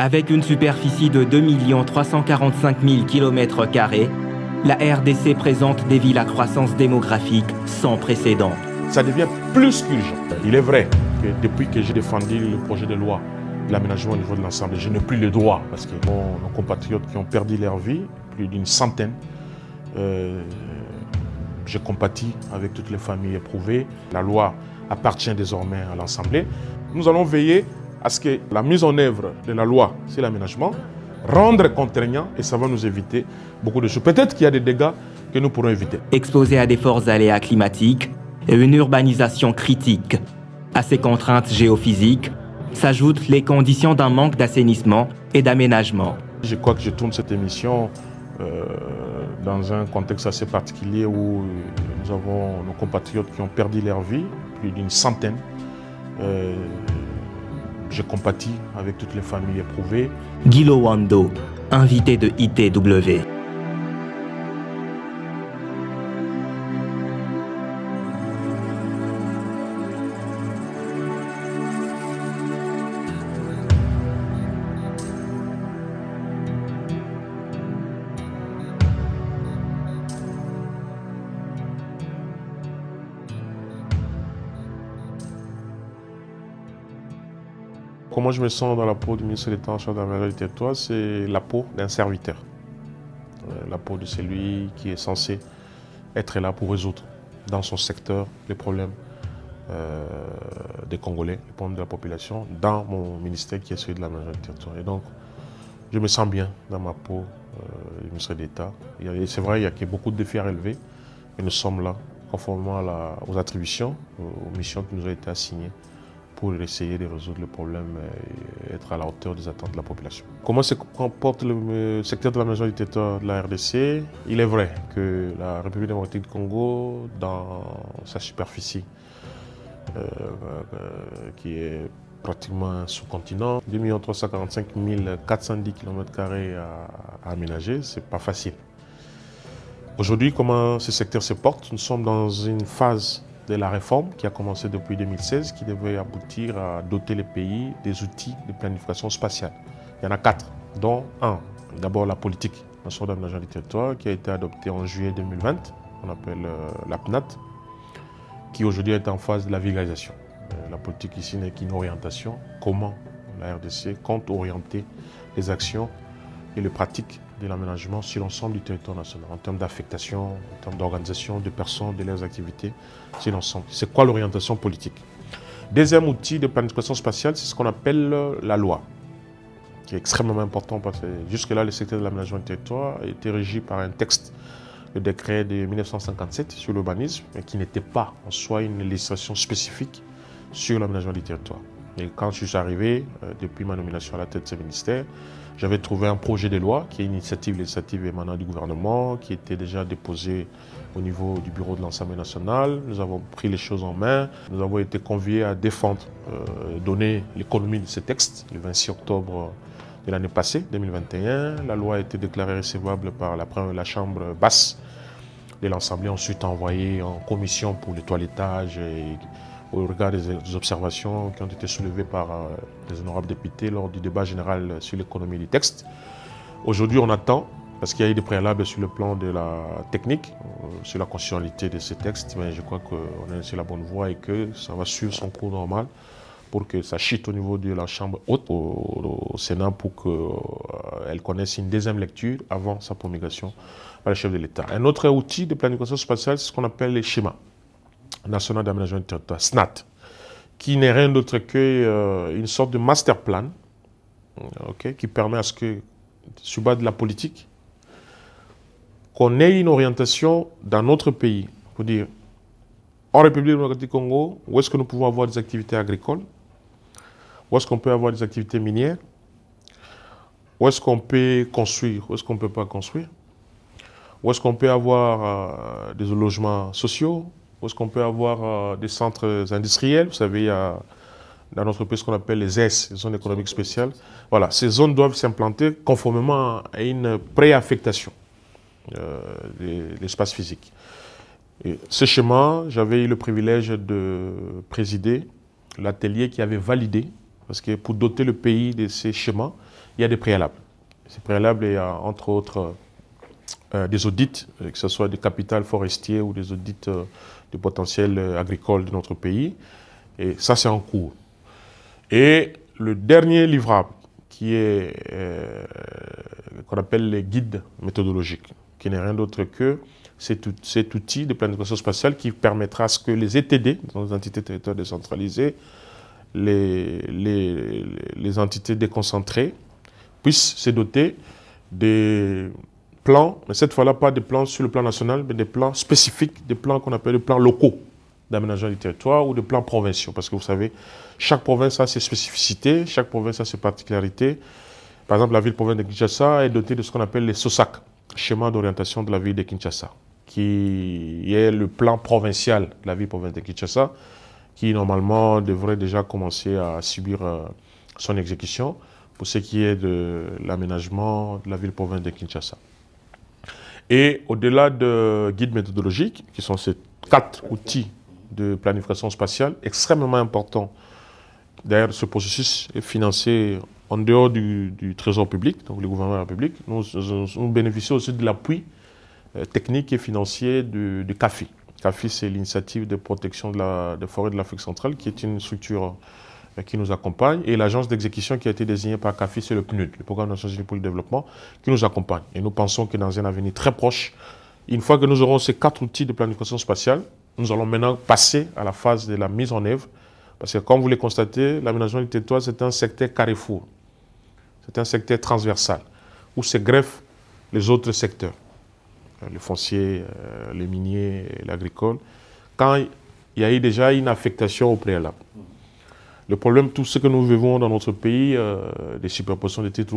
Avec une superficie de 2 345 000 km, la RDC présente des villes à croissance démographique sans précédent. Ça devient plus qu'urgent. Il est vrai que depuis que j'ai défendu le projet de loi de l'aménagement au niveau de l'ensemble, je n'ai plus le droit parce que nos compatriotes qui ont perdu leur vie, plus d'une centaine, euh, je compatis avec toutes les familles éprouvées. La loi appartient désormais à l'Assemblée. Nous allons veiller à ce que la mise en œuvre de la loi sur l'aménagement rendre contraignant et ça va nous éviter beaucoup de choses. Peut-être qu'il y a des dégâts que nous pourrons éviter. Exposé à des forts aléas climatiques et une urbanisation critique, à ces contraintes géophysiques s'ajoutent les conditions d'un manque d'assainissement et d'aménagement. Je crois que je tourne cette émission euh, dans un contexte assez particulier où euh, nous avons nos compatriotes qui ont perdu leur vie, plus d'une centaine. Euh, je compatis avec toutes les familles éprouvées. Guilo Wando, invité de ITW. Comment je me sens dans la peau du ministre de l'État, majorité du Territoire C'est la peau d'un serviteur. Euh, la peau de celui qui est censé être là pour résoudre dans son secteur les problèmes euh, des Congolais, les problèmes de la population, dans mon ministère qui est celui de la majorité du territoire. Et donc, je me sens bien dans ma peau euh, du ministère d'État. C'est vrai, il y a beaucoup de défis à relever, mais nous sommes là, conformément aux attributions, aux missions qui nous ont été assignées pour essayer de résoudre le problème et être à la hauteur des attentes de la population. Comment se comporte le euh, secteur de la du territoire de la RDC Il est vrai que la République démocratique du Congo, dans sa superficie, euh, euh, qui est pratiquement un sous-continent, 2 345 410 km à, à aménager, c'est pas facile. Aujourd'hui, comment ce secteur se porte Nous sommes dans une phase de la réforme qui a commencé depuis 2016, qui devait aboutir à doter les pays des outils de planification spatiale. Il y en a quatre, dont un, d'abord la politique nationale d'aménagement du territoire, qui a été adoptée en juillet 2020, on appelle euh, la PNAT, qui aujourd'hui est en phase de la vulgarisation. Euh, la politique ici n'est qu'une orientation, comment la RDC compte orienter les actions et les pratiques de l'aménagement sur l'ensemble du territoire national, en termes d'affectation, en termes d'organisation, de personnes, de leurs activités, sur l'ensemble. C'est quoi l'orientation politique Deuxième outil de planification spatiale, c'est ce qu'on appelle la loi, qui est extrêmement important parce que jusque-là, le secteur de l'aménagement du territoire était régi par un texte, le décret de 1957 sur l'urbanisme, mais qui n'était pas en soi une législation spécifique sur l'aménagement du territoire. Et quand je suis arrivé, euh, depuis ma nomination à la tête de ce ministère, j'avais trouvé un projet de loi qui est initiative législative émanant du gouvernement, qui était déjà déposé au niveau du bureau de l'Assemblée nationale. Nous avons pris les choses en main. Nous avons été conviés à défendre, euh, donner l'économie de ce texte le 26 octobre de l'année passée, 2021. La loi a été déclarée recevable par la, la Chambre basse de l'Assemblée, ensuite envoyée en commission pour le toilettage et au regard des observations qui ont été soulevées par euh, les honorables députés lors du débat général sur l'économie du texte. Aujourd'hui, on attend, parce qu'il y a eu des préalables sur le plan de la technique, euh, sur la constitutionnalité de ces textes, mais je crois qu'on est sur la bonne voie et que ça va suivre son cours normal pour que ça chute au niveau de la Chambre haute au, Sénat pour qu'elle euh, connaisse une deuxième lecture avant sa promulgation par le chef de l'État. Un autre outil de planification spatiale, c'est ce qu'on appelle les schémas national d'aménagement du territoire, SNAT, qui n'est rien d'autre qu'une euh, sorte de master plan qui permet à ce que, sur base de la politique, qu'on ait une orientation dans notre pays. Pour dire, en République démocratique du Congo, où est-ce que nous pouvons avoir des activités agricoles Où est-ce qu'on peut avoir des activités minières Où est-ce qu'on peut construire Où est-ce qu'on ne peut pas construire Où est-ce qu'on peut avoir euh, des logements sociaux est-ce qu'on peut avoir euh, des centres industriels, vous savez, il y a dans notre pays ce qu'on appelle les S, les zones économiques spéciales. Voilà, ces zones doivent s'implanter conformément à une préaffectation euh, de l'espace physique. ce schéma, j'avais eu le privilège de présider l'atelier qui avait validé, parce que pour doter le pays de ces schémas, il y a des préalables. Ces préalables, il y a entre autres euh, des audits, que ce soit des capitales forestiers ou des audits du potentiel euh, agricole de notre pays. Et ça, c'est en cours. Et le dernier livrable, qui est euh, qu'on appelle les guides méthodologiques, qui n'est rien d'autre que cet, cet, outil de planification spatiale qui permettra à ce que les ETD, dans les entités territoriales décentralisées, les, les, les entités déconcentrées, puissent se doter des, plans, mais cette fois-là, pas des plans sur le plan national, mais des plans spécifiques, des plans qu'on appelle des plans locaux d'aménagement du territoire ou des plans provinciaux. Parce que vous savez, chaque province a ses spécificités, chaque province a ses particularités. Par exemple, la ville-province de Kinshasa est dotée de ce qu'on appelle les SOSAC, schéma d'orientation de la ville de Kinshasa, qui est le plan provincial de la ville-province de Kinshasa, qui normalement devrait déjà commencer à subir euh, son exécution pour ce qui est de l'aménagement de la ville-province de Kinshasa. Et au-delà de guides méthodologiques, qui sont ces quatre outils de planification spatiale extrêmement importants. D'ailleurs, ce processus est financé en dehors du, Trésor public, donc le gouvernement public. Nous, bénéficions aussi de l'appui euh, technique et financier du, CAFI. CAFI, c'est l'initiative de protection de la, des forêts de l'Afrique centrale, qui est une structure euh, qui nous accompagne, et l'agence d'exécution qui a été désignée par CAFI, c'est le PNUD, le Programme national pour le développement, qui nous accompagne. Et nous pensons que dans un avenir très proche, une fois que nous aurons ces quatre outils de planification spatiale, nous allons maintenant passer à la phase de la mise en œuvre, parce que comme vous le constatez, l'aménagement du territoire, c'est un secteur carrefour, c'est un secteur transversal, où se greffent les autres secteurs, euh, le foncier, euh, les miniers, l'agricole, quand il y a eu déjà une affectation au préalable. Le problème, tout ce que nous vivons dans notre pays, des euh, superpositions de titres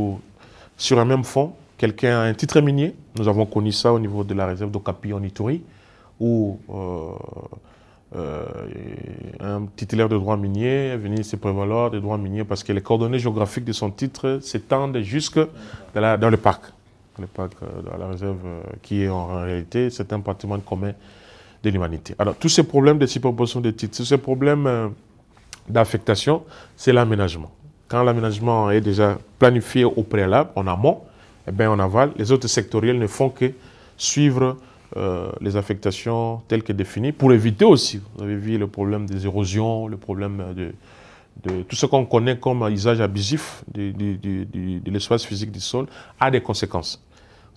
sur un même fond, quelqu'un a un titre minier, nous avons connu ça au niveau de la réserve d'Okapi en Ituri, où euh, euh, un titulaire de droit minier est venu se prévaloir des droits miniers parce que les coordonnées géographiques de son titre s'étendent jusque dans, le parc. Le parc, dans la réserve, qui est en réalité, c'est un patrimoine commun de l'humanité. Alors, tous ces problèmes de superposition de titres, tous ces problèmes d'affectation, c'est l'aménagement. Quand l'aménagement est déjà planifié au préalable, en amont, et eh bien, en aval, les autres sectoriels ne font que suivre euh, les affectations telles que définies pour éviter aussi, vous avez vu le problème des érosions, le problème de, de tout ce qu'on connaît comme usage abusif de, de l'espace physique du sol a des conséquences.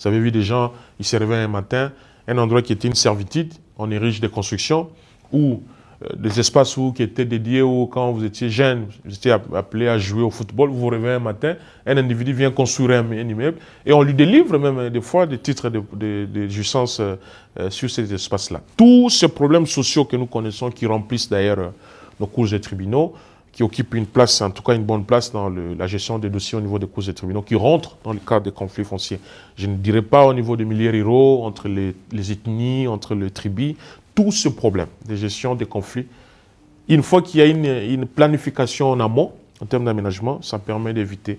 Vous avez vu des gens, ils se réveillent un matin, un endroit qui était une servitude, on érige des constructions où euh, des espaces où, qui étaient dédiés où, quand vous étiez jeune, vous étiez appelé à jouer au football, vous vous réveillez un matin, un individu vient construire un, immeuble et on lui délivre même hein, des fois des titres de, jouissance euh, euh, sur ces espaces là Tous ces problèmes sociaux que nous connaissons, qui remplissent d'ailleurs nos cours et tribunaux, qui occupent une place, en tout cas une bonne place dans la gestion des dossiers au niveau des cours et tribunaux, qui rentrent dans le cadre des conflits fonciers. Je ne dirais pas au niveau des milliers d'euros entre les ethnies, entre les tribus, tout ce problème de gestion des conflits. Une fois qu'il y a une, planification en amont, en termes d'aménagement, ça permet d'éviter.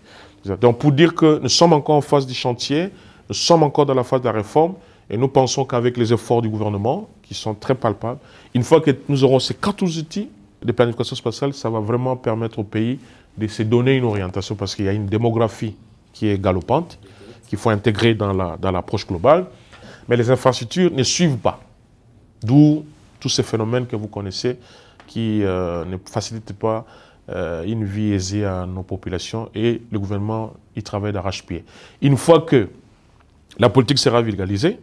Donc pour dire que nous sommes encore en phase du chantier, nous sommes encore dans la phase de la réforme, et nous pensons qu'avec les efforts du gouvernement, qui sont très palpables, une fois que nous aurons ces 14 outils de planification spatiale, ça va vraiment permettre au pays de se donner une orientation, parce qu'il y a une démographie qui est galopante, qu'il faut intégrer dans l'approche la, dans globale, mais les infrastructures ne suivent pas. D'où tous ces phénomènes que vous connaissez qui euh, ne facilitent pas euh, une vie aisée à nos populations et le gouvernement y travaille d'arrache-pied. Une fois que la politique sera vulgarisée,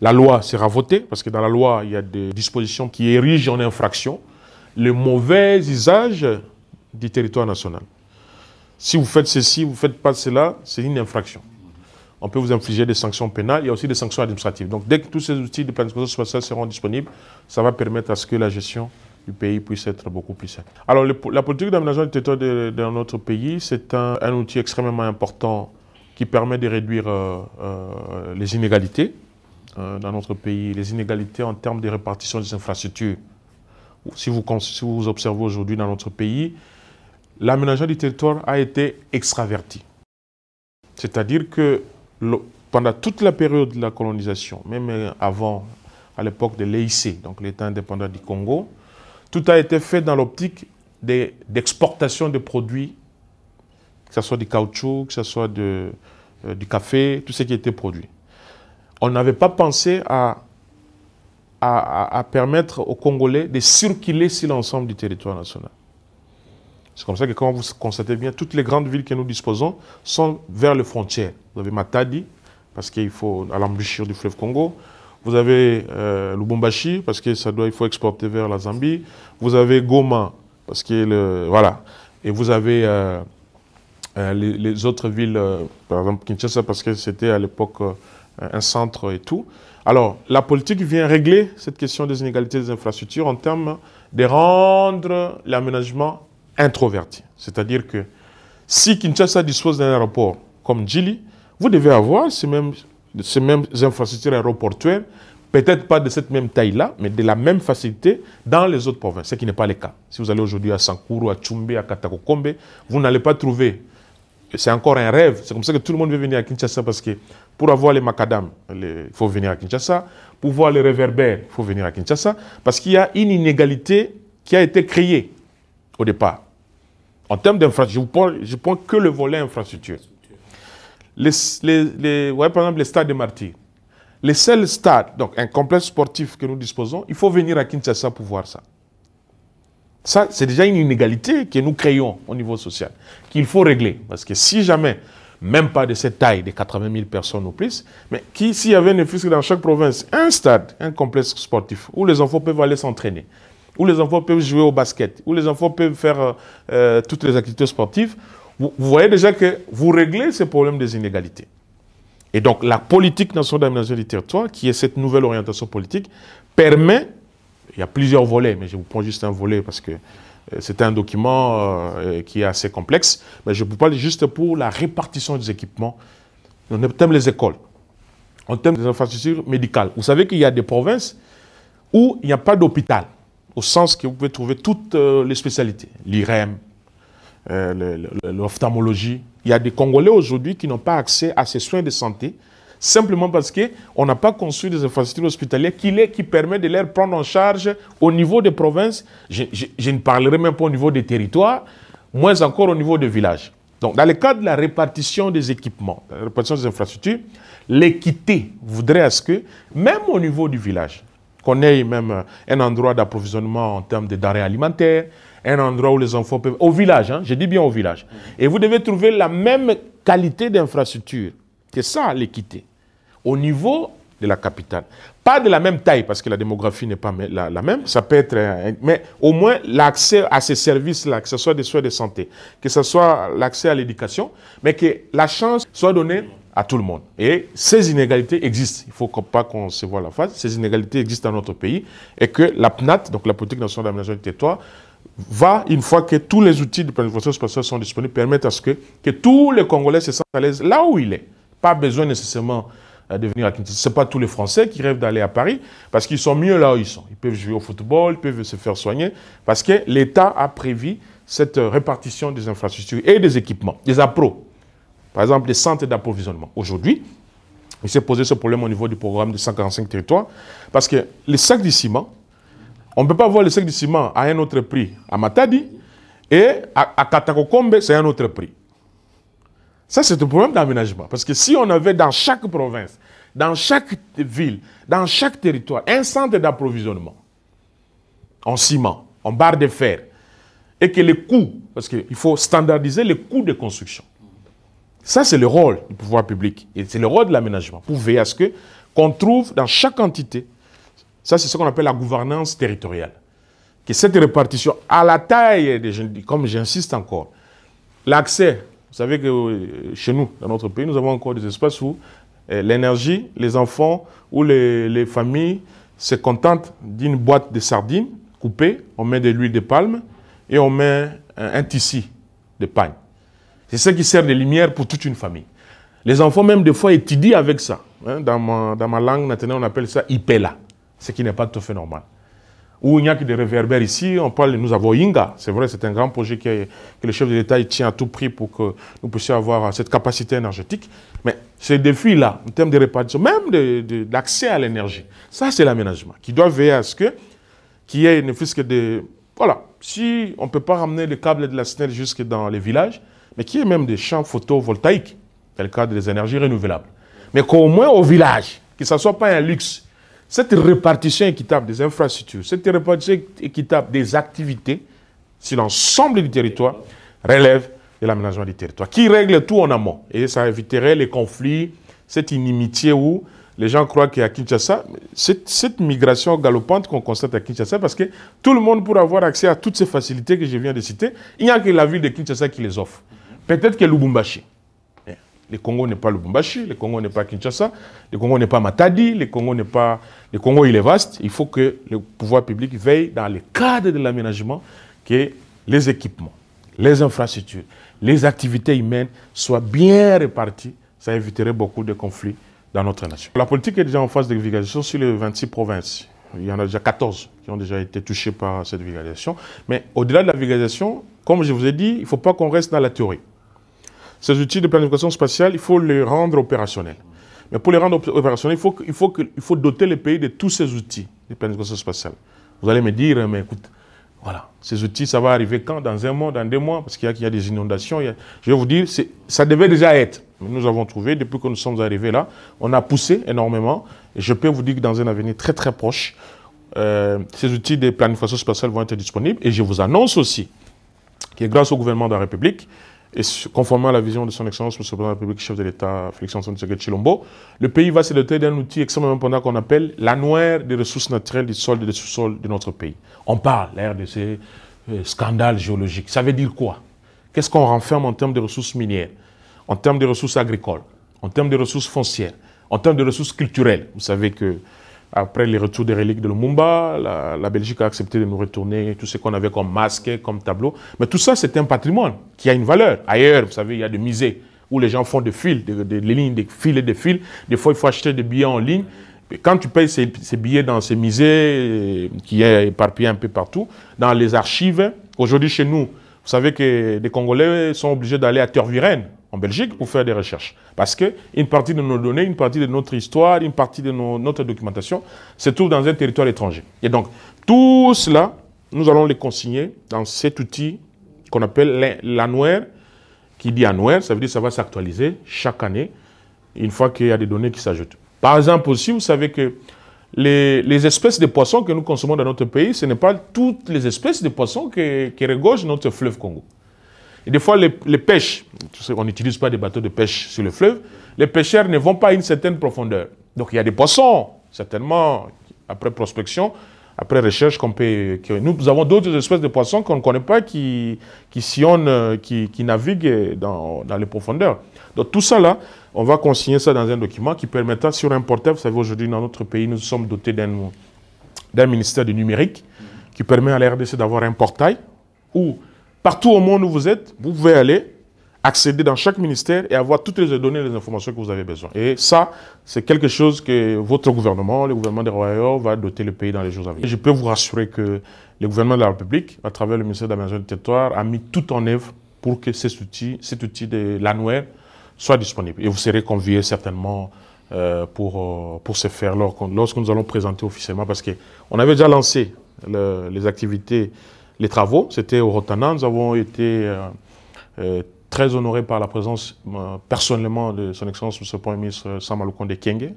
la loi sera votée, parce que dans la loi, il y a des dispositions qui érigent en infraction le mauvais usage du territoire national. Si vous faites ceci, vous ne faites pas cela, c'est une infraction on peut vous infliger des sanctions pénales, il y a aussi des sanctions administratives. Donc dès que tous ces outils de planification spatiale seront disponibles, ça va permettre à ce que la gestion du pays puisse être beaucoup plus saine. Alors la politique d'aménagement du territoire dans notre pays, c'est un, outil extrêmement important qui permet de réduire euh, euh, les inégalités euh, dans notre pays, les inégalités en termes de répartition des infrastructures. Si vous, si vous observez aujourd'hui dans notre pays, l'aménagement du territoire a été extraverti. C'est-à-dire que pendant toute la période de la colonisation, même euh, avant, à l'époque de l'EIC, donc l'État indépendant du Congo, tout a été fait dans l'optique d'exportation de produits, que ce soit du caoutchouc, que ce soit euh, du café, tout ce qui était produit. On n'avait pas pensé à permettre aux Congolais de circuler sur l'ensemble du territoire national. C'est comme ça que quand vous constatez bien, toutes les grandes villes que nous disposons sont vers les frontières. Vous avez Matadi, parce qu'il faut à l'embouchure du fleuve Congo. Vous avez euh, Lubumbashi, parce que ça doit, il faut exporter vers la Zambie. Vous avez Goma, parce que le, voilà. Et vous avez euh, euh, les, les, autres villes, par exemple Kinshasa, parce que c'était à l'époque un centre et tout. Alors, la politique vient régler cette question des inégalités des infrastructures en termes de rendre l'aménagement introverti. C'est-à-dire que si Kinshasa dispose d'un aéroport comme Djili, vous devez avoir ces mêmes, ces mêmes infrastructures aéroportuaires, peut-être pas de cette même taille-là, mais de la même facilité dans les autres provinces, ce qui n'est pas le cas. Si vous allez aujourd'hui à Sankuru, à Chumbe, à Katakokombe, vous n'allez pas trouver c'est encore un rêve. C'est comme ça que tout le monde veut venir à Kinshasa parce que pour avoir les macadam, il faut venir à Kinshasa. Pour voir les réverbères, il faut venir à Kinshasa. Parce qu'il y a une inégalité qui a été créée au départ. En termes d'infrastructure, je, ne prends, que le volet infrastructure. Les, les, par exemple, les stades de Marty. Les seuls stades, donc un complexe sportif que nous disposons, il faut venir à Kinshasa pour voir ça. Ça, c'est déjà une inégalité que nous créons au niveau social, qu'il faut régler. Parce que si jamais, même pas de cette taille de 80 000 personnes ou plus, mais s'il y avait ne fût dans chaque province un stade, un complexe sportif où les enfants peuvent aller s'entraîner, où les enfants peuvent jouer au basket, où les enfants peuvent faire euh, euh, toutes les activités sportives, vous, voyez déjà que vous réglez ce problème des inégalités. Et donc, la politique nationale d'aménagement du territoire, qui est cette nouvelle orientation politique, permet, il y a plusieurs volets, mais je vous prends juste un volet parce que euh, c'est un document qui est assez complexe, mais je vous parle juste pour la répartition des équipements. On thème les écoles, on thème les infrastructures médicales. Vous savez qu'il y a des provinces où il n'y a pas d'hôpital au sens que vous pouvez trouver toutes euh, les spécialités, l'IREM, euh, l'ophtalmologie. Il y a des Congolais aujourd'hui qui n'ont pas accès à ces soins de santé simplement parce qu'on n'a pas construit des infrastructures hospitalières qui, les, qui permettent de les prendre en charge au niveau des provinces. Je, ne parlerai même pas au niveau des territoires, moins encore au niveau des villages. Donc, dans le cadre de la répartition des équipements, la répartition des infrastructures, l'équité voudrait à ce que, même au niveau du village, qu'on ait même euh, un endroit d'approvisionnement en termes de denrées alimentaires, un endroit où les enfants peuvent... Au village, hein, je dis bien au village. Et vous devez trouver la même qualité d'infrastructure. que ça l'équité. Au niveau de la capitale. Pas de la même taille, parce que la démographie n'est pas la, même. Ça peut être... Euh, mais au moins, l'accès à ces services-là, que ce soit des soins de santé, que ce soit l'accès à l'éducation, mais que la chance soit donnée à tout le monde. Et ces inégalités existent. Il ne faut pas qu'on se voit la face. Ces inégalités existent dans notre pays et que la PNAT, donc la politique nationale d'aménagement du territoire, va, une fois que tous les outils de planification spatiale sont disponibles, permettre à ce que, que tous les Congolais se sentent à l'aise là où il est. Pas besoin nécessairement euh, de venir à Kinshasa. Ce pas tous les Français qui rêvent d'aller à Paris parce qu'ils sont mieux là où ils sont. Ils peuvent jouer au football, ils peuvent se faire soigner parce que l'État a prévu cette euh, répartition des infrastructures et des équipements, des appros. Par exemple, les centres d'approvisionnement. Aujourd'hui, il s'est posé ce problème au niveau du programme de 145 territoires, parce que les sacs de ciment, on ne peut pas voir les sacs de ciment à un autre prix à Matadi, et à, Katakokombe, c'est un autre prix. Ça, c'est un problème d'aménagement. Parce que si on avait dans chaque province, dans chaque ville, dans chaque territoire, un centre d'approvisionnement en ciment, en barre de fer, et que les coûts, parce qu'il faut standardiser les coûts de construction. Ça, c'est le rôle du pouvoir public et c'est le rôle de l'aménagement pour veiller à ce que qu'on trouve dans chaque entité, ça c'est ce qu'on appelle la gouvernance territoriale, que cette répartition à la taille, des, comme j'insiste encore, l'accès, vous savez que euh, chez nous, dans notre pays, nous avons encore des espaces où euh, l'énergie, les enfants ou les, familles se contentent d'une boîte de sardines coupée, on met de l'huile de palme et on met un, un tissu de pagne. C'est ce qui sert de lumière pour toute une famille. Les enfants, même des fois, étudient avec ça. Hein, dans, ma, langue, maintenant, on appelle ça ipela, ce qui n'est pas tout à fait normal. Où il n'y a que des réverbères ici, on parle, nous avons Inga. C'est vrai, c'est un grand projet que, le chef de l'État tient à tout prix pour que nous puissions avoir euh, cette capacité énergétique. Mais ces défis-là, en termes de répartition, même de, à l'énergie, ça, c'est l'aménagement, qui doit veiller à ce que, qu'il y ait plus que de... Voilà, si on ne peut pas ramener le câbles de la SNEL jusque dans les villages, mais qu'il y même des champs photovoltaïques, dans le cadre des énergies renouvelables. Mais qu'au moins au village, que ce ne soit pas un luxe, cette répartition équitable des infrastructures, cette répartition équitable des activités sur l'ensemble du territoire relève de l'aménagement du territoire, qui règle tout en amont. Et ça éviterait les conflits, cette inimitié où les gens croient qu'à Kinshasa, cette, cette migration galopante qu'on constate à Kinshasa, parce que tout le monde, pourrait avoir accès à toutes ces facilités que je viens de citer, il n'y a que la ville de Kinshasa qui les offre. Peut-être que Lubumbashi. Eh, le Congo n'est pas Lubumbashi, le Congo n'est pas Kinshasa, le Congo n'est pas Matadi, le Congo n'est pas... Le Congo, il est vaste. Il faut que le pouvoir public veille dans le cadre de l'aménagement que les équipements, les infrastructures, les activités humaines soient bien réparties. Ça éviterait beaucoup de conflits dans notre nation. La politique est déjà en phase de vigilation sur les 26 provinces. Il y en a déjà 14 qui ont déjà été touchées par cette vigilation. Mais au-delà de la vulgarisation, comme je vous ai dit, il ne faut pas qu'on reste dans la théorie. Ces outils de planification spatiale, il faut les rendre opérationnels. Mais pour les rendre opérationnels, il faut, doter le pays de tous ces outils de planification spatiale. Vous allez me dire, mais écoute, voilà, ces outils, ça va arriver quand Dans un mois, dans deux mois Parce qu'il y, a des inondations. Je vais vous dire, ça devait déjà être. nous avons trouvé, depuis que nous sommes arrivés là, on a poussé énormément. Et je peux vous dire que dans un avenir très très proche, euh, ces outils de planification spatiale vont être disponibles. Et je vous annonce aussi que grâce au gouvernement de la République, et conformément à la vision de son Excellence, M. le Président de la République, chef de l'État, Félix Antoine Tshisekedi Chilombo, le pays va se doter d'un outil extrêmement important qu'on appelle la noire des ressources naturelles du sol et des sous sol de notre pays. On parle, l'ère hein, de ces euh, scandales géologiques. Ça veut dire quoi Qu'est-ce qu'on renferme en termes de ressources minières, en termes de ressources agricoles, en termes de ressources foncières, en termes de ressources culturelles Vous savez que après les retours des reliques de Lumumba, la, la Belgique a accepté de nous retourner tout ce qu'on avait comme masque, comme tableau. Mais tout ça, c'est un patrimoine qui a une valeur. Ailleurs, vous savez, il y a des musées où les gens font des fils, des, lignes, des fils et des fils. Des fois, il faut acheter des billets en ligne. Et quand tu payes ces, ces, billets dans ces musées euh, qui est éparpillé un peu partout, dans les archives, aujourd'hui chez nous, vous savez que les Congolais sont obligés d'aller à Turviren en Belgique pour faire des recherches. Parce qu'une partie de nos données, une partie de notre histoire, une partie de notre documentation se trouve dans un territoire étranger. Et donc, tout cela, nous allons les consigner dans cet outil qu'on appelle l'annuaire, qui dit annuaire, ça veut dire que ça va s'actualiser chaque année, une fois qu'il y a des données qui s'ajoutent. Par exemple, aussi, vous savez que les, espèces de poissons que nous consommons dans notre pays, ce n'est pas toutes les espèces de poissons qui, qui regorgent notre fleuve Congo. Et des fois, les, pêches, on n'utilise pas des bateaux de pêche sur le fleuve, les pêcheurs ne vont pas à une certaine profondeur. Donc il y a des poissons, certainement, après prospection, après recherche qu'on peut... Que nous avons d'autres espèces de poissons qu'on ne connaît pas qui, qui sillonnent, euh, qui, qui naviguent dans, dans, les profondeurs. Donc tout ça là, on va consigner ça dans un document qui permettra sur un portail, vous savez aujourd'hui dans notre pays, nous sommes dotés d'un ministère du numérique qui permet à la RDC d'avoir un portail où Partout au monde où vous êtes, vous pouvez aller accéder dans chaque ministère et avoir toutes les données et les informations que vous avez besoin. Et ça, c'est quelque chose que votre gouvernement, le gouvernement des Royaumes, va doter le pays dans les jours à venir. Je peux vous rassurer que le gouvernement de la République, à travers le ministère de Maison du Territoire, a mis tout en œuvre pour que cet outil, cet outil de l'annuaire soit disponible. Et vous serez conviés certainement euh, pour, euh, pour se faire lorsque nous allons présenter officiellement, parce qu'on avait déjà lancé les activités les travaux. C'était au Rotana. Nous avons été euh, euh, très honorés par la présence euh, personnellement de son Excellence Monsieur le Premier ministre Sam de Kenge,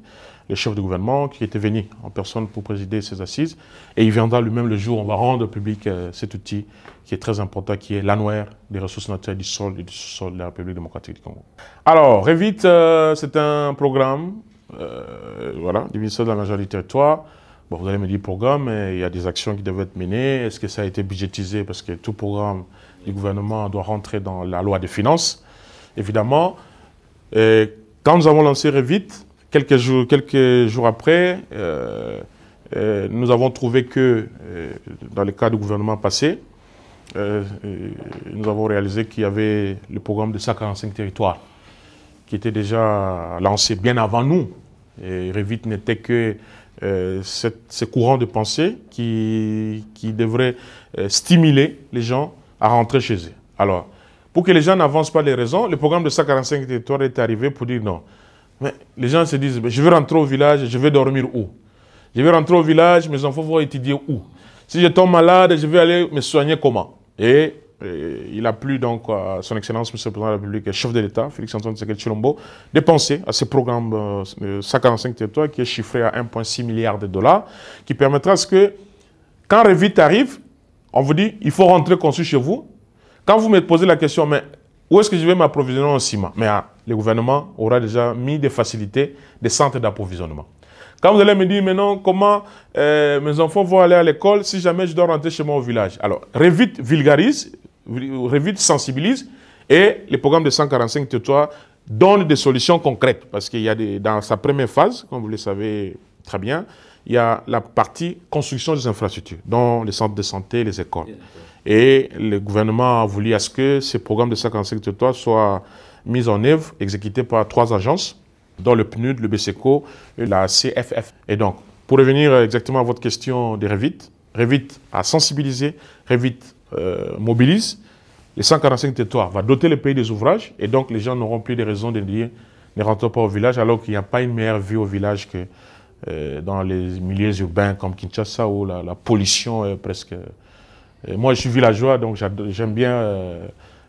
le chef du gouvernement, qui était venu en personne pour présider ces assises. Et il viendra lui-même le jour où on va rendre public cet outil qui est très important, qui est l'annuaire des ressources naturelles du sol et du sol de la République démocratique du Congo. Alors, Revit, c'est un programme voilà, du ministère de la Majorité du Territoire, vous allez me dire programme, il y a des actions qui doivent être menées. Est-ce que ça a été budgétisé Parce que tout programme du gouvernement doit rentrer dans la loi des finances. Évidemment, quand nous avons lancé Revit, quelques jours, après, euh, euh, nous avons trouvé que, euh, dans le cas du gouvernement passé, nous avons réalisé qu'il y avait le programme de 145 territoires qui était déjà lancé bien avant nous. Et Revit n'était que euh, ce courant de pensée qui, qui devrait euh, stimuler les gens à rentrer chez eux. Alors, pour que les gens n'avancent pas les raisons, le programme de 145 territoires est arrivé pour dire non. Mais les gens se disent, je vais rentrer au village, je vais dormir où Je vais rentrer au village, mes enfants vont étudier où Si je tombe malade, je vais aller me soigner comment Et il a plu donc à son Excellence, M. le Président de la République chef de l'État, Félix-Antoine Tshisekedi Chilombo, de penser à ce programme 145 euh, territoires qui est chiffré à 1,6 milliard de dollars, qui permettra ce que, quand Revit arrive, on vous dit, il faut rentrer conçu chez vous. Quand vous me posez la question, mais où est-ce que je vais m'approvisionner en ciment Mais ah, le gouvernement aura déjà mis des facilités, des centres d'approvisionnement. Quand vous allez me dire maintenant comment euh, mes enfants vont aller à l'école si jamais je dois rentrer chez moi au village. Alors, Revit vulgarise Revit sensibilise et les programmes de 145 territoires donne des solutions concrètes parce qu'il y a dans sa première phase, comme vous le savez très bien, il y a la partie construction des infrastructures, dont les centres de santé, les écoles. Et le gouvernement a voulu à ce que ces programmes de 145 territoires soit mis en œuvre, exécutés par trois agences, dont le PNUD, le BCECO et la CFF. Et donc, pour revenir euh, exactement à votre question de Revit, Revit a sensibilisé, Revit euh, mobilise, les 145 territoires va doter le pays des ouvrages et donc les gens n'auront plus de raison de dire ne rentrons pas au village alors qu'il n'y a pas une meilleure vie au village que euh, dans les milieux urbains comme Kinshasa où la, pollution est presque... Euh, moi je suis villageois donc j'aime bien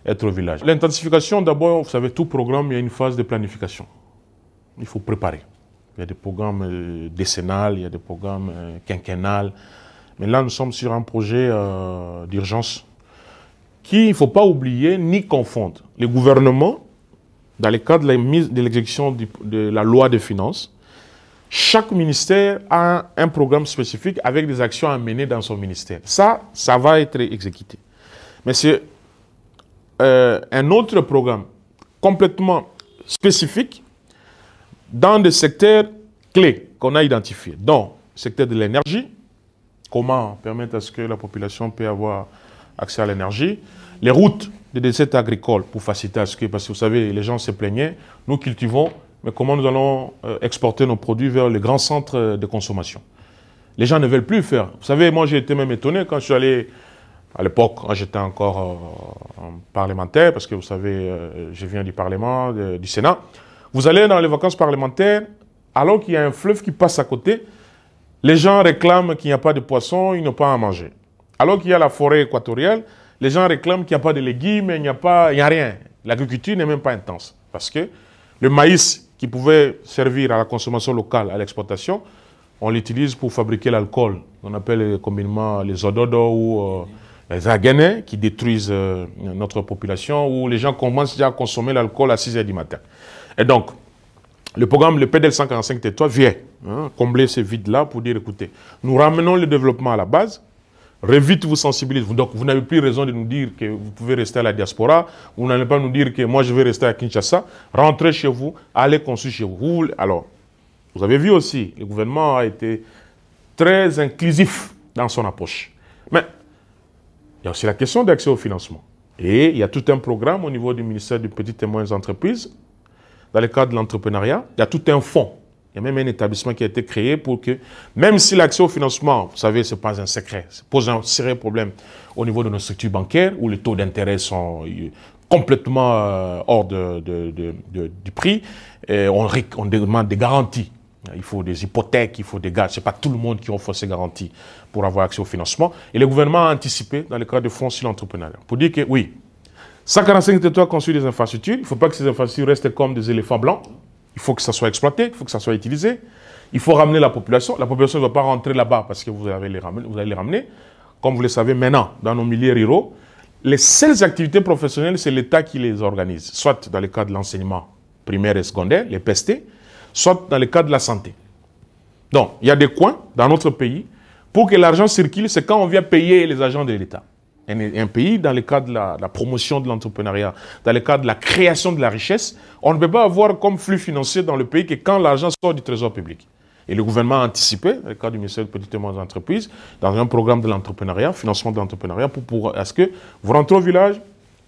être au village. L'intensification d'abord, vous savez, tout programme, il y a une phase de planification. Il faut préparer. Il y a des programmes décennales, il y a des programmes quinquennales. Mais là, nous sommes sur un projet euh, d'urgence qui, il ne faut pas oublier ni confondre. Le gouvernement, dans le cadre de la mise de l'exécution de la loi de finances, chaque ministère a un programme spécifique avec des actions à mener dans son ministère. Ça, ça va être exécuté. Mais c'est euh, un autre programme complètement spécifique dans des secteurs clés qu'on a identifiés. le secteur de l'énergie, Comment permettre à ce que la population puisse avoir accès à l'énergie Les routes des décès agricoles pour faciliter à ce que, parce que vous savez, les gens se plaignaient, nous cultivons, mais comment nous allons euh, exporter nos produits vers les grands centres de consommation Les gens ne veulent plus faire. Vous savez, moi j'ai été même étonné quand je suis allé à l'époque, j'étais encore euh, parlementaire, parce que vous savez, euh, je viens du Parlement, du Sénat, vous allez dans les vacances parlementaires, alors qu'il y a un fleuve qui passe à côté, les gens réclament qu'il n'y a pas de poisson, ils n'ont pas à manger. Alors qu'il y a la forêt équatoriale, les gens réclament qu'il n'y a pas de légumes, il n'y a, pas, il a rien. L'agriculture n'est même pas intense. Parce que le maïs qui pouvait servir à la consommation locale, à l'exportation, on l'utilise pour fabriquer l'alcool. On appelle communément les ododos ou euh, les aguenés, qui détruisent euh, notre population, où les gens commencent déjà à consommer l'alcool à 6 h du matin. Et donc, le programme, le PDL 145 3 vient combler ce vide-là pour dire, écoutez, nous ramenons le développement à la base, Révite vous sensibilise. Donc, vous n'avez plus raison de nous dire que vous pouvez rester à la diaspora. Vous n'allez pas nous dire que moi, je vais rester à Kinshasa. Rentrez chez vous, allez construire chez vous. Alors, vous avez vu aussi, le gouvernement a été très inclusif dans son approche. Mais il y a aussi la question d'accès au financement. Et il y a tout un programme au niveau du ministère des Petit et Moyennes Entreprises dans le cadre de l'entrepreneuriat. Il y a tout un fonds. Il y a même un établissement qui a été créé pour que, même si l'accès au financement, vous savez, ce n'est pas un secret, ça pose un sérieux problème au niveau de nos structures bancaires où les taux d'intérêt sont euh, complètement euh, hors de, du prix. Et on, demande des garanties il faut des hypothèques, il faut des gages. Ce n'est pas tout le monde qui offre ces garanties pour avoir accès au financement. Et le gouvernement a anticipé dans le cadre de fonds sur l'entrepreneuriat pour dire que oui, 145 territoires construit des infrastructures. Il ne faut pas que ces infrastructures restent comme des éléphants blancs. Il faut que ça soit exploité, il faut que ça soit utilisé. Il faut ramener la population. La population ne va pas rentrer là-bas parce que vous, avez les ramener, vous allez les ramener. Comme vous le savez maintenant, dans nos milieux ruraux, les seules activités professionnelles, c'est l'État qui les organise, soit dans le cadre de l'enseignement primaire et secondaire, les PST, soit dans le cadre de la santé. Donc, il y a des coins dans notre pays pour que l'argent circule, c'est quand on vient payer les agents de l'État un, pays, dans le cadre de la, promotion de l'entrepreneuriat, dans le cadre de la création de la richesse, on ne peut pas avoir comme flux financier dans le pays que quand l'argent sort du trésor public. Et le gouvernement a anticipé, dans le cadre du ministère des Petites et Moyennes Entreprises, dans un programme de l'entrepreneuriat, financement de l'entrepreneuriat, pour, pour à ce que vous rentrez au village,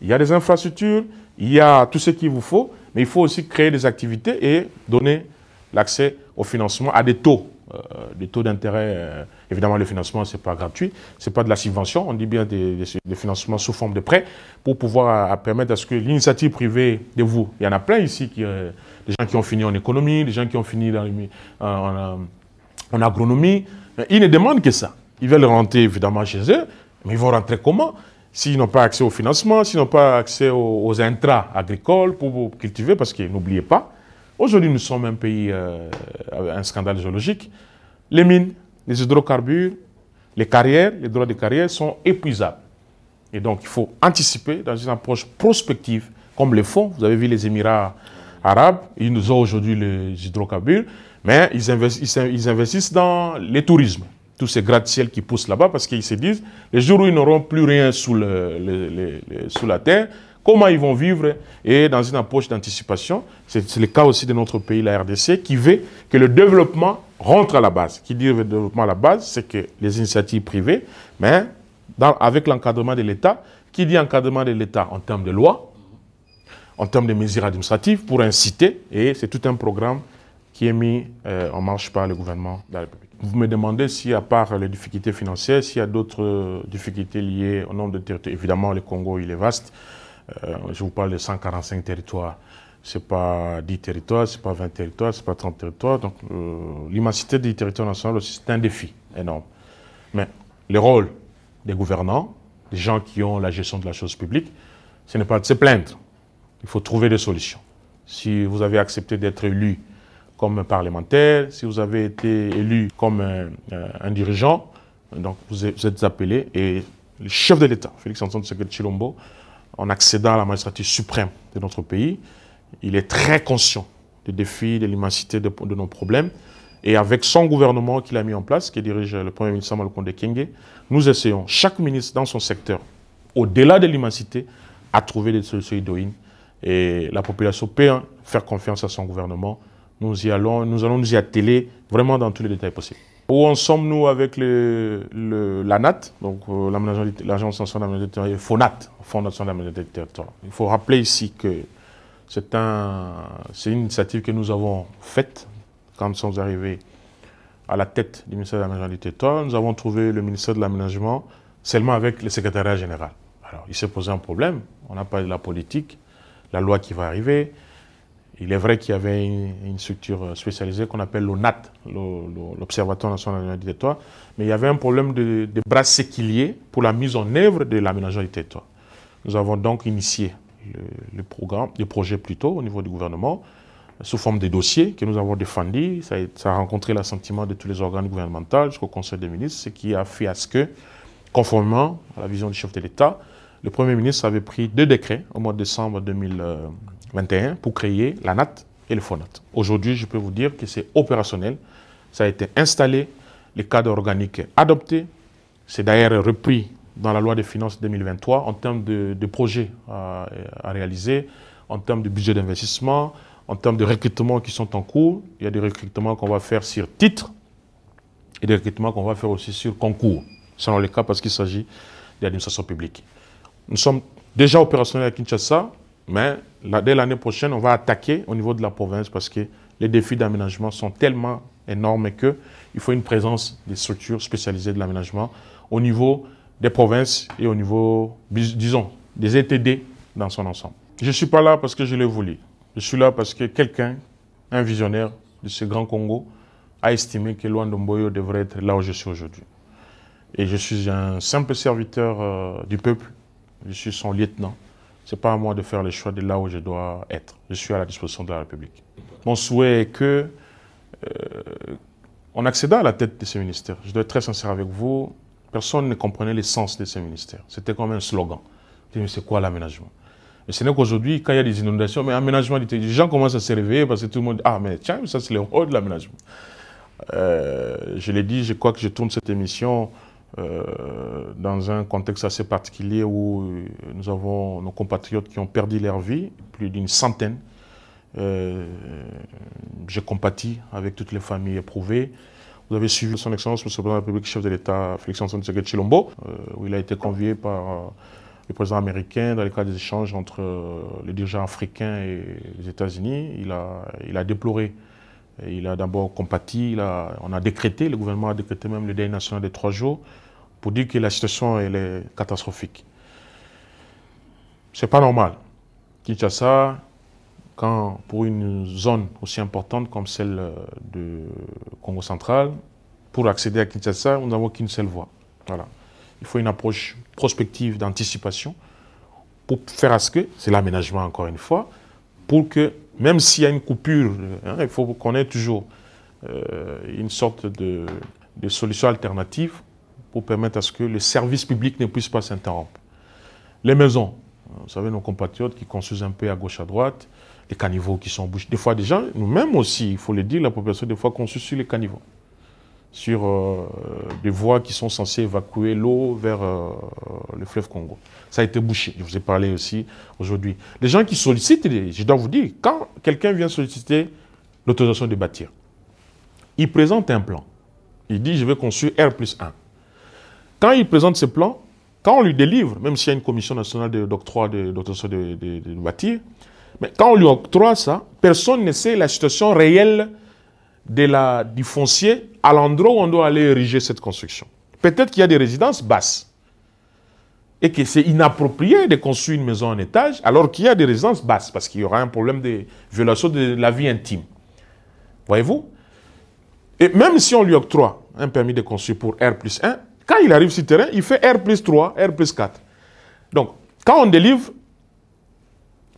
il y a des infrastructures, il y a tout ce qu'il vous faut, mais il faut aussi créer des activités et donner l'accès au financement à des taux, euh, des taux d'intérêt. Euh, Évidemment, le financement, ce n'est pas gratuit, ce n'est pas de la subvention, on dit bien des, financements sous forme de prêts pour pouvoir euh, permettre à ce que l'initiative privée de vous, il y en a plein ici, qui, euh, des gens qui ont fini en économie, des gens qui ont fini euh, en, agronomie, ils ne demandent que ça. Ils veulent rentrer évidemment chez eux, mais ils vont rentrer comment s'ils n'ont pas accès au financement, s'ils n'ont pas accès aux, intra intras agricoles pour, cultiver, parce que n'oubliez pas, aujourd'hui nous sommes un pays, un scandale géologique, les mines, les hydrocarbures, les carrières, les droits de carrière sont épuisables. Et donc, il faut anticiper dans une approche prospective, comme les font, Vous avez vu les Émirats arabes, ils nous ont aujourd'hui les hydrocarbures, mais ils investissent, dans les tourismes tous ces gratte-ciel qui poussent là-bas parce qu'ils se disent, les jours où ils n'auront plus rien sous, le, sous, la terre, comment ils vont vivre Et dans une approche d'anticipation, c'est le cas aussi de notre pays, la RDC, qui veut que le développement rentre à la base. Qui dit développement à la base, c'est que les initiatives privées, mais avec l'encadrement de l'État, qui dit encadrement de l'État en termes de loi, en termes de mesures administratives, pour inciter, et c'est tout un programme qui est mis euh, en marche par le gouvernement de la République. Vous me demandez si, à part les difficultés financières, s'il y a d'autres euh, difficultés liées au nombre de territoires. Évidemment, le Congo, il est vaste. Euh, je vous parle de 145 territoires. Ce n'est pas 10 territoires, ce n'est pas 20 territoires, ce n'est pas 30 territoires. Donc euh, l'immensité des territoires nationaux, c'est un défi énorme. Mais le rôle des gouvernants, des gens qui ont la gestion de la chose publique, ce n'est pas de se plaindre. Il faut trouver des solutions. Si vous avez accepté d'être élu comme parlementaire, si vous avez été élu comme un, euh, dirigeant, donc vous êtes appelé. Et le chef de l'État, Félix Antoine Tshisekedi Chilombo, en accédant à la magistrature suprême de notre pays, il est très conscient des défis, de l'immensité de, nos problèmes. Et avec son gouvernement qu'il a mis en place, qui dirige le Premier ministre Malcom de Kenge, nous essayons, chaque ministre dans son secteur, au-delà de l'immensité, à trouver des solutions idoines. Et la population peut faire confiance à son gouvernement. Nous, y allons, nous allons nous y atteler vraiment dans tous les détails possibles. Où en sommes-nous avec la NAT, donc euh, l'Agence nationale d'aménagement FONAT, Fondation Il faut rappeler ici que c'est une initiative que nous avons faite quand nous sommes arrivés à la tête du ministère de l'Aménagement du territoire. Nous avons trouvé le ministère de l'Aménagement seulement avec le secrétariat général. Alors, il s'est posé un problème. On n'a pas de la politique, la loi qui va arriver. Il est vrai qu'il y avait une, structure spécialisée qu'on appelle l'ONAT, l'Observatoire national de l'Aménagement du territoire, mais il y avait un problème de, bras séquillés pour la mise en œuvre de l'aménagement du territoire. Nous avons donc initié le, programme, le projet plutôt au niveau du gouvernement, sous forme des dossiers que nous avons défendus. Ça, ça a rencontré l'assentiment de tous les organes gouvernementaux jusqu'au Conseil des ministres, ce qui a fait à ce que, conformément à la vision du chef de l'État, le Premier ministre avait pris deux décrets au mois de décembre 2021 pour créer la NAT et le FONAT. Aujourd'hui, je peux vous dire que c'est opérationnel. Ça a été installé, le cadre organique est adopté. C'est d'ailleurs repris dans la loi des finances 2023 en termes de, projets à, réaliser, en termes de budget d'investissement, en termes de recrutements qui sont en cours. Il y a des recrutements qu'on va faire sur titre et des recrutements qu'on va faire aussi sur concours, selon les cas parce qu'il s'agit d'administration publique. Nous sommes déjà opérationnels à Kinshasa, mais dès l'année prochaine, on va attaquer au niveau de la province parce que les défis d'aménagement sont tellement énormes qu'il faut une présence des structures spécialisées de l'aménagement au niveau des provinces et au niveau, disons, des ETD dans son ensemble. Je ne suis pas là parce que je l'ai voulu. Je suis là parce que quelqu'un, un visionnaire de ce grand Congo, a estimé que Luan Domboyo devrait être là où je suis aujourd'hui. Et je suis un simple serviteur euh, du peuple. Je suis son lieutenant. Ce n'est pas à moi de faire le choix de là où je dois être. Je suis à la disposition de la République. Mon souhait est que euh, on à la tête de ce ministère. Je dois être très sincère avec vous personne ne comprenait le sens de ce ministère. C'était comme un slogan. c'est quoi l'aménagement Et ce n'est qu'aujourd'hui, quand il y a des inondations, mais aménagement, les gens commencent à se réveiller parce que tout le monde dit Ah, mais tiens, ça c'est le rôle de l'aménagement. Euh, je l'ai dit, je crois que je tourne cette émission euh, dans un contexte assez particulier où euh, nous avons nos compatriotes qui ont perdu leur vie, plus d'une centaine. je compatis avec toutes les familles éprouvées. Vous avez suivi son excellence, Monsieur le Président de la République, chef de l'État, Félix-Antoine Tshisekedi Chilombo, euh, où il a été convié par euh, le président américain dans le cadre des échanges entre euh, les dirigeants africains et les États-Unis. Il a, déploré, il a d'abord compati, on a décrété, le gouvernement a décrété même le deuil national de trois jours pour dire que la situation est catastrophique. C'est pas normal. Kinshasa, pour une zone aussi importante comme celle euh, du Congo central, pour accéder à Kinshasa, nous n'avons qu'une seule voie. Il faut une approche prospective d'anticipation pour faire à ce que, c'est l'aménagement encore une fois, pour que, même s'il y a une coupure, hein, il faut qu'on ait toujours euh, une sorte de, de solution alternative pour permettre à ce que le service public ne puisse pas s'interrompre. Les maisons, hein, vous savez, nos compatriotes qui construisent un peu à gauche, à droite, les caniveaux qui sont bouchés. Des fois, des gens, nous-mêmes aussi, il faut le dire, la population, des fois, qu'on sur les caniveaux, sur euh, des voies qui sont censées évacuer l'eau vers euh, le fleuve Congo. Ça a été bouché. Je vous ai parlé aussi aujourd'hui. Les gens qui sollicitent, je dois vous dire, quand quelqu'un vient solliciter l'autorisation de bâtir, il présente un plan. Il dit, je vais construire R plus 1. Quand il présente ce plan, quand on lui délivre, même s'il y a une commission nationale d'octroi d'autorisation de bâtir, mais quand on lui octroie ça, personne ne sait la situation réelle de la, du foncier à l'endroit où on doit aller ériger cette construction. Peut-être qu'il y a des résidences basses et que c'est inapproprié de construire une maison en étage alors qu'il y a des résidences basses parce qu'il y aura un problème de violation de la vie intime. Voyez-vous Et même si on lui octroie un permis de construire pour R plus 1, quand il arrive sur terrain, il fait R plus 3, R plus 4. Donc, quand on délivre,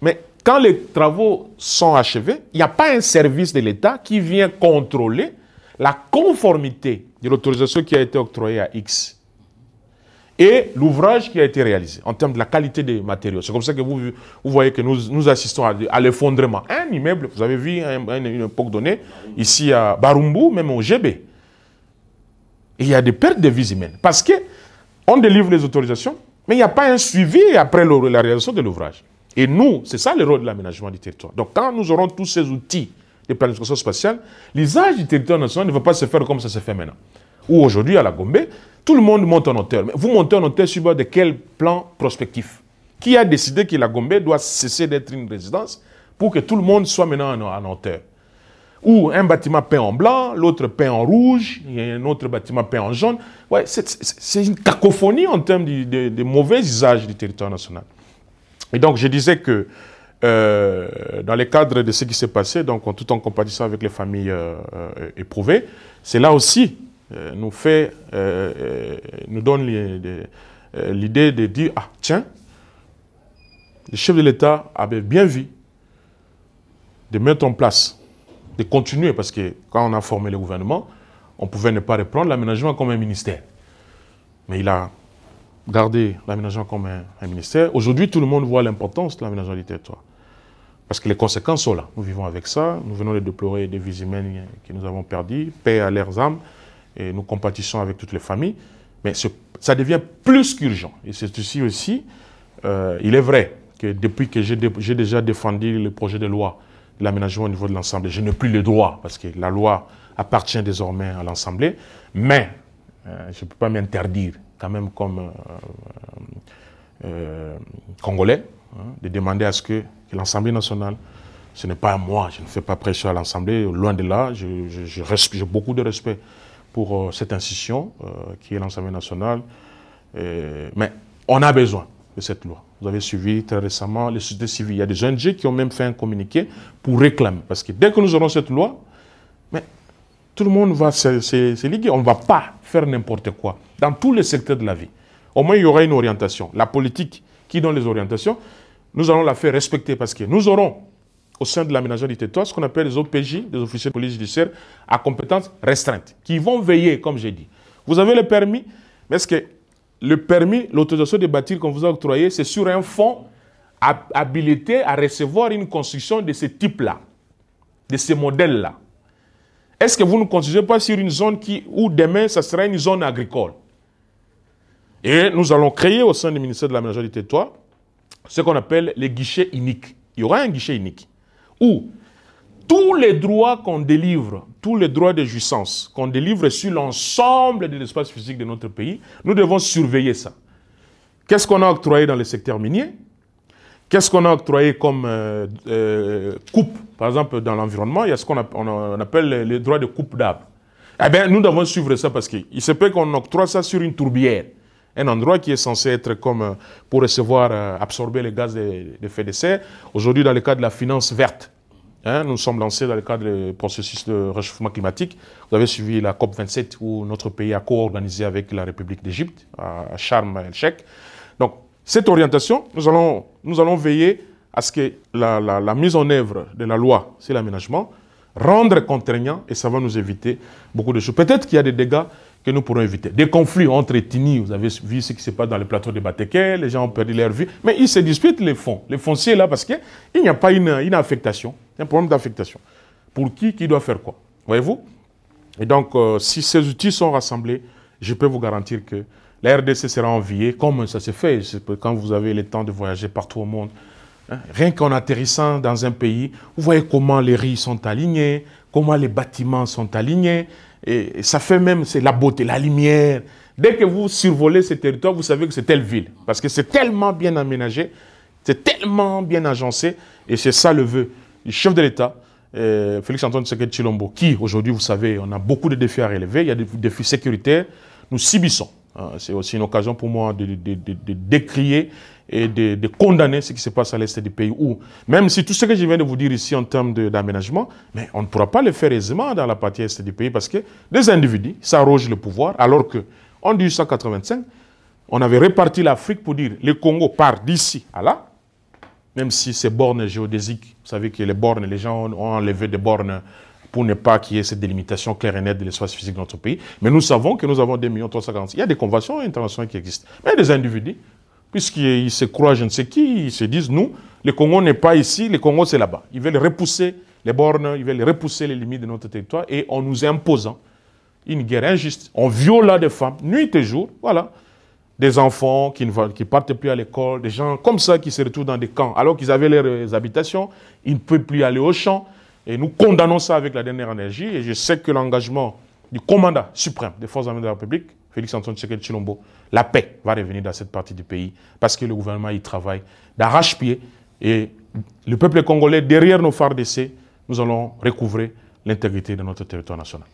mais quand les travaux sont achevés, il n'y a pas un service de l'État qui vient contrôler la conformité de l'autorisation qui a été octroyée à X et l'ouvrage qui a été réalisé en termes de la qualité des matériaux. C'est comme ça que vous, voyez que nous, assistons à, l'effondrement. Un immeuble, vous avez vu une époque donnée, ici à Barumbu, même au GB, il y a des pertes de vie humaine. parce qu'on délivre les autorisations, mais il n'y a pas un suivi après la réalisation de l'ouvrage. Et nous, c'est ça le rôle de l'aménagement du territoire. Donc quand nous aurons tous ces outils de planification spatiale, l'usage du territoire national ne va pas se faire comme ça se fait maintenant. Ou aujourd'hui à la Gombe, tout le monde monte en hauteur. Mais vous montez en hauteur sur de quel plan prospectif Qui a décidé que la Gombe doit cesser d'être une résidence pour que tout le monde soit maintenant en hauteur Ou un bâtiment peint en blanc, l'autre peint en rouge, a un autre bâtiment peint en jaune. Ouais, c'est une cacophonie en termes de, de mauvais usage du territoire national. Et donc, je disais que euh, dans le cadre de ce qui s'est passé, donc en, tout en compatissant avec les familles euh, euh, éprouvées, cela aussi nous fait, nous donne l'idée de dire ah tiens, le chef de l'État avait bien vu de mettre en place, de continuer parce que quand on a formé le gouvernement, on pouvait ne pas reprendre l'aménagement comme un ministère, mais il a garder l'aménagement comme un, ministère. Aujourd'hui, tout le monde voit l'importance de l'aménagement du territoire. Parce que les conséquences sont là. Nous vivons avec ça. Nous venons de déplorer des vies humaines que nous avons perdues. Paix à leurs âmes. Et nous compatissons avec toutes les familles. Mais ça devient plus qu'urgent. Et c'est ceci aussi. Euh, il est vrai que depuis que j'ai déjà défendu le projet de loi de l'aménagement au niveau de l'ensemble, je n'ai plus le droit parce que la loi appartient désormais à l'Assemblée. Mais euh, je ne peux pas m'interdire quand même comme euh, euh, Congolais, hein, de demander à ce que, l'Assemblée nationale, ce n'est pas à moi, je ne fais pas pression à l'Assemblée, loin de là, j'ai beaucoup de respect pour euh, cette institution qui est l'Assemblée nationale, mais on a besoin de cette loi. Vous avez suivi très récemment les sociétés civiles. Il y a des ONG qui ont même fait un communiqué pour réclamer. Parce que dès que nous aurons cette loi, tout le monde va se, liguer. On ne va pas faire n'importe quoi dans tous les secteurs de la vie. Au moins, il y aura une orientation. La politique qui donne les orientations, nous allons la faire respecter parce que nous aurons au sein de l'aménagement du territoire ce qu'on appelle les OPJ, les officiers de police judiciaire, à compétences restreintes, qui vont veiller, comme j'ai dit. Vous avez le permis, mais est-ce que le permis, l'autorisation de bâtir qu'on vous a octroyé, c'est sur un fonds habilité à recevoir une construction de ce type-là, de ce modèle-là est-ce que vous ne considérez pas sur une zone qui, où demain, ça sera une zone agricole Et nous allons créer au sein du ministère de l'aménagement du territoire ce qu'on appelle les guichets uniques. Il y aura un guichet unique où tous les droits qu'on délivre, tous les droits de jouissance qu'on délivre sur l'ensemble de l'espace physique de notre pays, nous devons surveiller ça. Qu'est-ce qu'on a octroyé dans le secteur minier Qu'est-ce qu'on a octroyé comme euh, euh, coupe Par exemple, dans l'environnement, il y a ce qu'on appelle les droits de coupe d'arbres. Eh bien, nous devons suivre ça parce qu'il se peut qu'on octroie ça sur une tourbière, un endroit qui est censé être comme euh, pour recevoir, absorber les gaz d'effet de serre. Aujourd'hui, dans le cadre de la finance verte, hein, nous sommes lancés dans le cadre du processus de réchauffement climatique. Vous avez suivi la COP27 où notre pays a co-organisé avec la République d'Égypte, à charme el-Sheikh. Donc, cette orientation, nous allons, nous allons veiller à ce que la, mise en œuvre de la loi sur l'aménagement rendre contraignant et ça va nous éviter beaucoup de choses. Peut-être qu'il y a des dégâts que nous pourrons éviter. Des conflits entre ethnies, vous avez vu ce qui se passe dans les plateaux de Bateke, les gens ont perdu leur vie, mais ils se disputent les fonds, les fonciers là, parce qu'il n'y a pas une, une affectation, un problème d'affectation. Pour qui, qui doit faire quoi Voyez-vous Et donc, euh, si ces outils sont rassemblés, je peux vous garantir que la RDC sera enviée, comme ça se fait quand vous avez le temps de voyager partout au monde. Hein, rien qu'en atterrissant dans un pays, vous voyez comment les rues sont alignées, comment les bâtiments sont alignés. Et, ça fait même, c'est la beauté, la lumière. Dès que vous survolez ce territoire, vous savez que c'est telle ville. Parce que c'est tellement bien aménagé, c'est tellement bien agencé. Et c'est ça le vœu du chef de l'État, euh, Félix Antoine Tshisekedi qui aujourd'hui, vous savez, on a beaucoup de défis à relever. Il y a des défis sécuritaires. Nous subissons euh, c'est aussi une occasion pour moi de, de, de, décrier et de, condamner ce qui se passe à l'est du pays où, même si tout ce que je viens de vous dire ici en termes d'aménagement, mais on ne pourra pas le faire aisément dans la partie est du pays parce que des individus s'arrogent le pouvoir alors que en 1885, on avait réparti l'Afrique pour dire le Congo part d'ici à là, même si ces bornes géodésiques, vous savez que les bornes, les gens ont enlevé des bornes pour ne pas qu'il y ait cette délimitation claire et nette de l'espace physique de notre pays. Mais nous savons que nous avons 2 millions. Il y a des conventions internationales qui existent. Mais il y a des individus, puisqu'ils se croient je ne sais qui, ils se disent, nous, le Congo n'est pas ici, le Congo c'est là-bas. Ils veulent repousser les bornes, ils veulent repousser les limites de notre territoire et en nous imposant une guerre injuste, on viola des femmes, nuit et jour, voilà des enfants qui ne qui partent plus à l'école, des gens comme ça qui se retrouvent dans des camps alors qu'ils avaient leurs habitations, ils ne peuvent plus aller au champ. Et nous condamnons ça avec la dernière énergie. Et je sais que l'engagement du commandant suprême des Forces armées de la République, Félix-Antoine Tshisekedi Chilombo, la paix va revenir dans cette partie du pays parce que le gouvernement y travaille d'arrache-pied. Et le peuple congolais, derrière nos phares d'essai, nous allons recouvrer l'intégrité de notre territoire national.